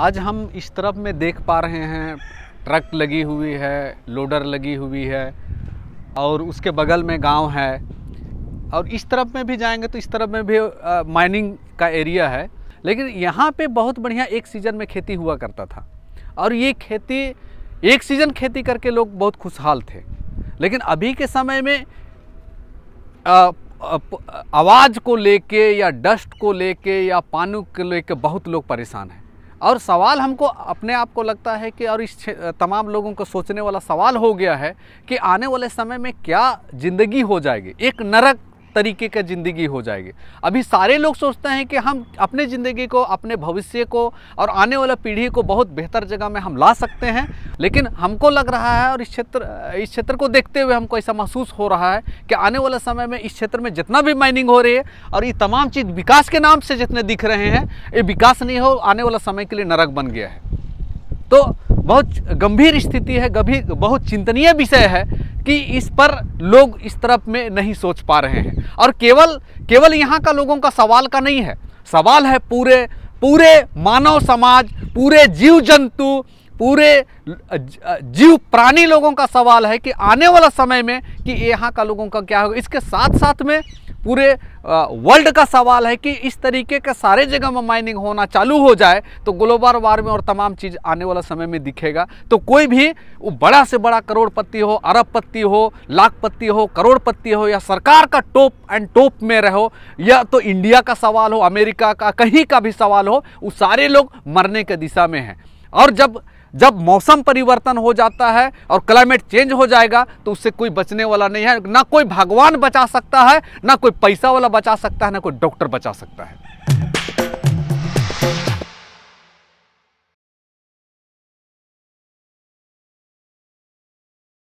आज हम इस तरफ में देख पा रहे हैं ट्रक लगी हुई है लोडर लगी हुई है और उसके बगल में गांव है और इस तरफ में भी जाएंगे तो इस तरफ में भी आ, माइनिंग का एरिया है लेकिन यहाँ पे बहुत बढ़िया एक सीज़न में खेती हुआ करता था और ये खेती एक सीज़न खेती करके लोग बहुत खुशहाल थे लेकिन अभी के समय में आ, आवाज़ को लेके या डस्ट को लेके या पानी को लेके बहुत लोग परेशान हैं और सवाल हमको अपने आप को लगता है कि और इस तमाम लोगों को सोचने वाला सवाल हो गया है कि आने वाले समय में क्या ज़िंदगी हो जाएगी एक नरक तरीके का ज़िंदगी हो जाएगी अभी सारे लोग सोचते हैं कि हम अपने ज़िंदगी को अपने भविष्य को और आने वाला पीढ़ी को बहुत बेहतर जगह में हम ला सकते हैं लेकिन हमको लग रहा है और इस क्षेत्र इस क्षेत्र को देखते हुए हमको ऐसा महसूस हो रहा है कि आने वाला समय में इस क्षेत्र में जितना भी माइनिंग हो रही है और ये तमाम चीज़ विकास के नाम से जितने दिख रहे हैं ये विकास नहीं हो आने वाला समय के लिए नरक बन गया है तो बहुत गंभीर स्थिति है गंभीर बहुत चिंतनीय विषय है कि इस पर लोग इस तरफ में नहीं सोच पा रहे हैं और केवल केवल यहाँ का लोगों का सवाल का नहीं है सवाल है पूरे पूरे मानव समाज पूरे जीव जंतु पूरे जीव प्राणी लोगों का सवाल है कि आने वाला समय में कि यहाँ का लोगों का क्या होगा इसके साथ साथ में पूरे वर्ल्ड का सवाल है कि इस तरीके का सारे जगह में माइनिंग होना चालू हो जाए तो ग्लोबल वार्मिंग और तमाम चीज़ आने वाला समय में दिखेगा तो कोई भी वो बड़ा से बड़ा करोड़पति हो अरबपति हो लाखपति हो करोड़पति हो या सरकार का टॉप एंड टॉप में रहो या तो इंडिया का सवाल हो अमेरिका का कहीं का भी सवाल हो वो सारे लोग मरने के दिशा में हैं और जब जब मौसम परिवर्तन हो जाता है और क्लाइमेट चेंज हो जाएगा तो उससे कोई बचने वाला नहीं है ना कोई भगवान बचा सकता है ना कोई पैसा वाला बचा सकता है ना कोई डॉक्टर बचा सकता है